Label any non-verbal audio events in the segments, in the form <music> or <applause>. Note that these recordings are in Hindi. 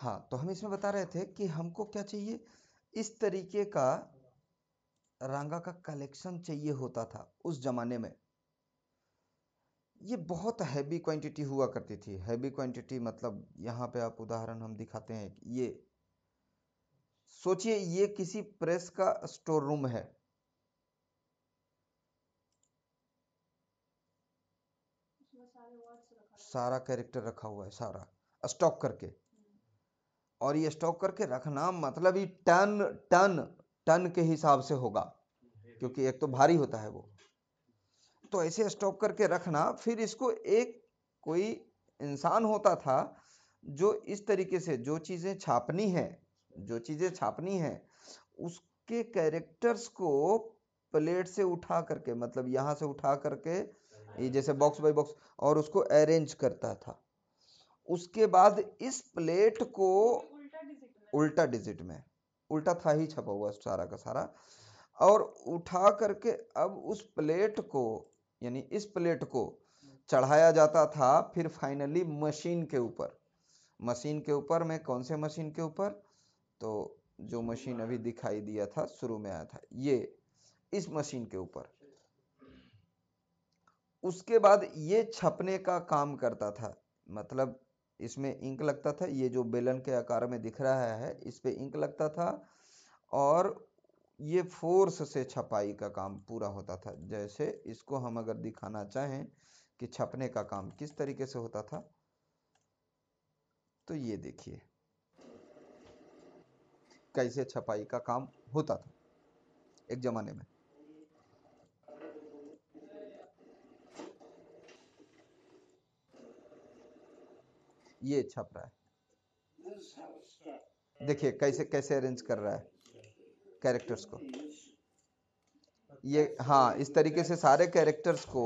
हाँ तो हम इसमें बता रहे थे कि हमको क्या चाहिए इस तरीके का रंगा का कलेक्शन चाहिए होता था उस ज़माने में ये बहुत हैवी क्वांटिटी हुआ करती थी हैवी क्वांटिटी मतलब यहाँ पे आप उदाहरण हम दिखाते हैं ये सोचिए ये किसी प्रेस का स्टोर रूम है सारा कैरेक्टर रखा हुआ है सारा स्टॉक करके और ये स्टॉक करके रखना मतलब ही टन टन टन के हिसाब से होगा क्योंकि एक तो भारी होता है वो तो ऐसे स्टॉक करके रखना फिर इसको एक कोई इंसान होता था जो इस तरीके से जो चीज़ें छापनी है जो चीज़ें छापनी है उसके कैरेक्टर्स को प्लेट से उठा करके मतलब यहाँ से उठा करके जैसे बॉक्स बाय बॉक्स और उसको अरेंज करता था उसके बाद इस प्लेट को उल्टा डिजिट में उल्टा था ही छपा हुआ सारा का सारा और उठा करके अब उस प्लेट को यानी इस प्लेट को चढ़ाया जाता था फिर फाइनली मशीन के ऊपर मशीन के ऊपर में कौन से मशीन के ऊपर तो जो मशीन अभी दिखाई दिया था शुरू में आया था ये इस मशीन के ऊपर उसके बाद ये छपने का काम करता था मतलब इसमें इंक लगता था ये जो बेलन के आकार में दिख रहा है इस पर इंक लगता था और ये फोर्स से छपाई का काम पूरा होता था जैसे इसको हम अगर दिखाना चाहें कि छपने का काम किस तरीके से होता था तो ये देखिए कैसे छपाई का काम होता था एक ज़माने में ये छप रहा है देखिए कैसे कैसे अरेंज कर रहा है कैरेक्टर्स को ये हाँ इस तरीके से सारे कैरेक्टर्स को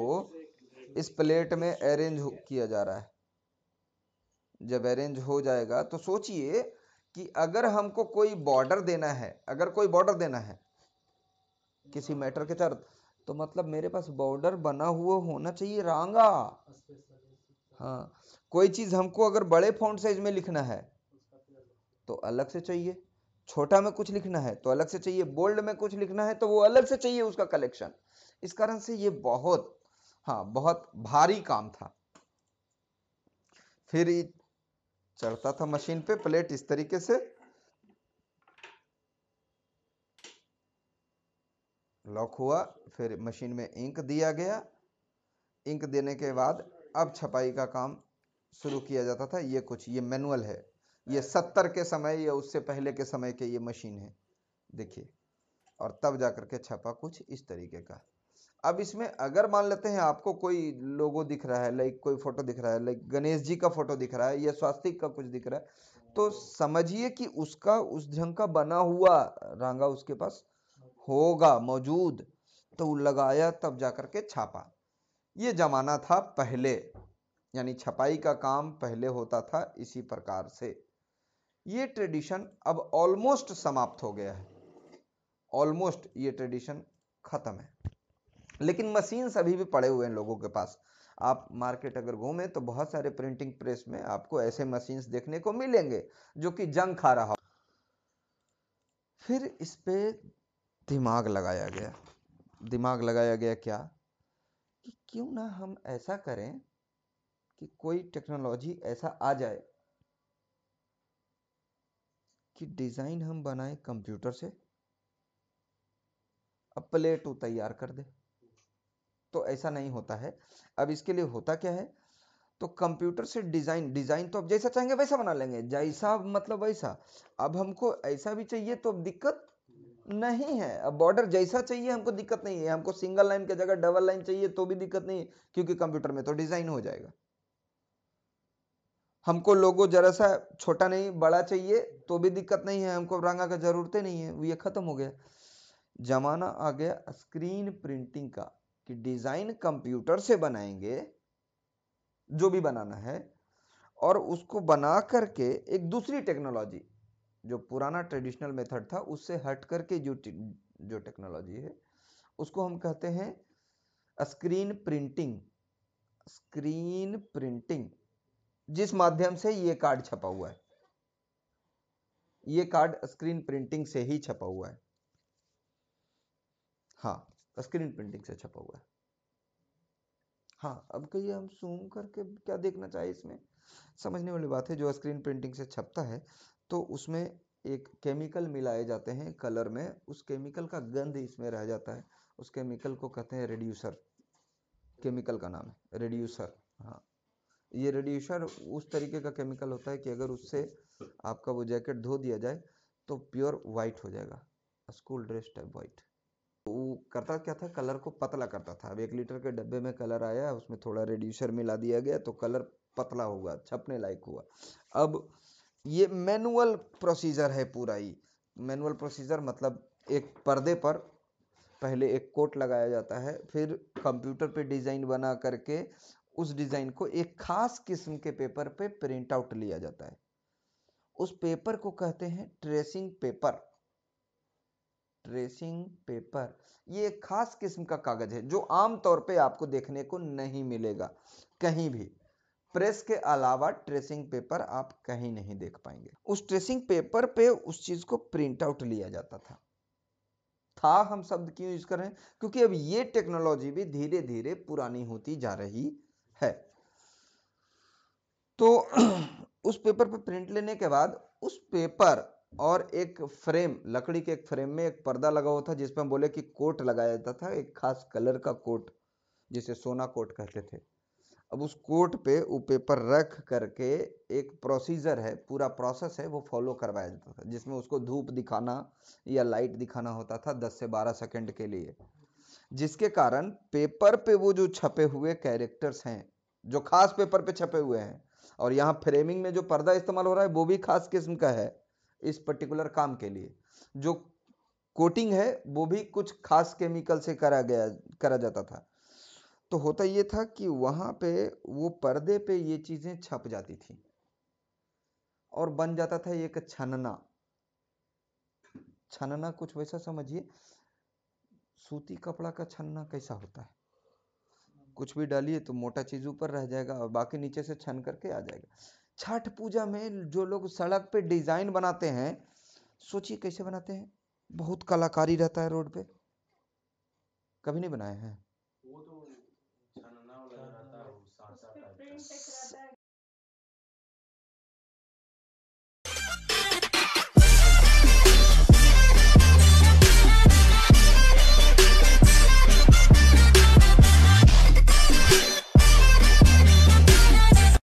इस प्लेट में अरेंज किया जा रहा है जब अरेंज हो जाएगा तो सोचिए कि अगर हमको कोई बॉर्डर देना है अगर कोई बॉर्डर देना है किसी मैटर के चर तो मतलब मेरे पास बॉर्डर बना हुआ होना चाहिए रांगा हाँ कोई चीज़ हमको अगर बड़े फ़ॉन्ट साइज में लिखना है तो अलग से चाहिए छोटा में कुछ लिखना है तो अलग से चाहिए बोल्ड में कुछ लिखना है तो वो अलग से चाहिए उसका कलेक्शन इस कारण से ये बहुत हाँ बहुत भारी काम था फिर चढ़ता था मशीन पे प्लेट इस तरीके से लॉक हुआ फिर मशीन में इंक दिया गया इंक देने के बाद अब छपाई का काम शुरू किया जाता था ये कुछ ये मैनुअल है ये सत्तर के समय या उससे पहले के समय के ये मशीन है देखिए और तब जा के छपा कुछ इस तरीके का अब इसमें अगर मान लेते हैं आपको कोई लोगो दिख रहा है लाइक कोई फोटो दिख रहा है लाइक गणेश जी का फोटो दिख रहा है या स्वास्तिक का कुछ दिख रहा है तो समझिए कि उसका उस ढंग का बना हुआ रंगा उसके पास होगा मौजूद तो लगाया तब जा के छापा ये जमाना था पहले यानी छपाई का काम पहले होता था इसी प्रकार से ये ट्रेडिशन अब ऑलमोस्ट समाप्त हो गया है ऑलमोस्ट ये ट्रेडिशन ख़त्म है लेकिन मशीन अभी भी पड़े हुए हैं लोगों के पास आप मार्केट अगर घूमें तो बहुत सारे प्रिंटिंग प्रेस में आपको ऐसे मशीन देखने को मिलेंगे जो कि जंग खा रहा हो फिर इस पे दिमाग लगाया गया दिमाग लगाया गया क्या कि क्यों ना हम ऐसा करें कि कोई टेक्नोलॉजी ऐसा आ जाए कि डिज़ाइन हम बनाए कंप्यूटर से अब प्लेटो तैयार कर दे तो ऐसा नहीं होता है अब इसके लिए होता क्या है तो कंप्यूटर से डिज़ाइन डिज़ाइन तो अब जैसा चाहेंगे वैसा बना लेंगे जैसा मतलब वैसा अब हमको ऐसा भी चाहिए तो अब दिक्कत नहीं है अब बॉर्डर जैसा चाहिए हमको दिक्कत नहीं है हमको सिंगल लाइन की जगह डबल लाइन चाहिए तो भी दिक्कत नहीं है क्योंकि कंप्यूटर में तो डिज़ाइन हो जाएगा हमको लोगो जरा सा छोटा नहीं बड़ा चाहिए तो भी दिक्कत नहीं है हमको रंगा का ज़रूरत ही नहीं है ये ख़त्म हो गया ज़माना आ गया स्क्रीन प्रिंटिंग का कि डिज़ाइन कंप्यूटर से बनाएंगे जो भी बनाना है और उसको बना करके एक दूसरी टेक्नोलॉजी जो पुराना ट्रेडिशनल मेथड था उससे हट करके जो जो टेक्नोलॉजी है उसको हम कहते हैं स्क्रीन प्रिंटिंग स्क्रीन प्रिंटिंग जिस माध्यम से ये कार्ड छपा हुआ है ये कार्ड स्क्रीन प्रिंटिंग से ही छपा हुआ है हाँ स्क्रीन प्रिंटिंग से छपा हुआ है हाँ अब कहिए हम सूम करके क्या देखना चाहिए इसमें समझने वाली बात है जो स्क्रीन प्रिंटिंग से छपता है तो उसमें एक केमिकल मिलाए जाते हैं कलर में उस केमिकल का गंध इसमें रह जाता है उस केमिकल को कहते हैं रेड्यूसर केमिकल का नाम है रेड्यूसर ये रेडिएशन उस तरीके का केमिकल होता है कि अगर उससे आपका वो जैकेट धो दिया जाए तो प्योर वाइट हो जाएगा स्कूल ड्रेस टाइप वाइट वो करता क्या था कलर को पतला करता था अब एक लीटर के डब्बे में कलर आया उसमें थोड़ा रेड्यूशर मिला दिया गया तो कलर पतला होगा छपने लायक हुआ अब ये मैनुअल प्रोसीजर है पूरा ही मैनुअल प्रोसीजर मतलब एक पर्दे पर पहले एक कोट लगाया जाता है फिर कंप्यूटर पे डिज़ाइन बना करके उस डिज़ाइन को एक खास किस्म के पेपर पे प्रिंट आउट लिया जाता है उस पेपर को कहते हैं ट्रेसिंग पेपर ट्रेसिंग पेपर ये एक खास किस्म का कागज है जो आम तौर पे आपको देखने को नहीं मिलेगा कहीं भी प्रेस के अलावा ट्रेसिंग पेपर आप कहीं नहीं देख पाएंगे उस ट्रेसिंग पेपर पे उस चीज को प्रिंट आउट लिया जाता था था हम शब्द क्यों यूज कर रहे हैं क्योंकि अब ये टेक्नोलॉजी भी धीरे धीरे पुरानी होती जा रही है तो <clears throat> उस पेपर पर प्रिंट लेने के बाद उस पेपर और एक फ्रेम लकड़ी के एक फ्रेम में एक पर्दा लगा हुआ था जिसमें बोले कि कोट लगाया जाता था एक खास कलर का कोट जिसे सोना कोट कहते थे अब उस कोट पे वो पेपर रख करके एक प्रोसीजर है पूरा प्रोसेस है वो फॉलो करवाया जाता था जिसमें उसको धूप दिखाना या लाइट दिखाना होता था 10 से 12 सेकंड के लिए जिसके कारण पेपर पे वो जो छपे हुए कैरेक्टर्स हैं जो खास पेपर पे छपे हुए हैं और यहाँ फ्रेमिंग में जो पर्दा इस्तेमाल हो रहा है वो भी खास किस्म का है इस पर्टिकुलर काम के लिए जो कोटिंग है वो भी कुछ खास केमिकल से करा गया करा जाता था तो होता ये था कि वहाँ पे वो पर्दे पे ये चीज़ें छप जाती थी और बन जाता था एक छनना छनना कुछ वैसा समझिए सूती कपड़ा का छनना कैसा होता है कुछ भी डालिए तो मोटा चीज़ ऊपर रह जाएगा और बाकी नीचे से छन करके आ जाएगा छठ पूजा में जो लोग सड़क पे डिज़ाइन बनाते हैं सोचिए कैसे बनाते हैं बहुत कलाकारी रहता है रोड पे कभी नहीं बनाए हैं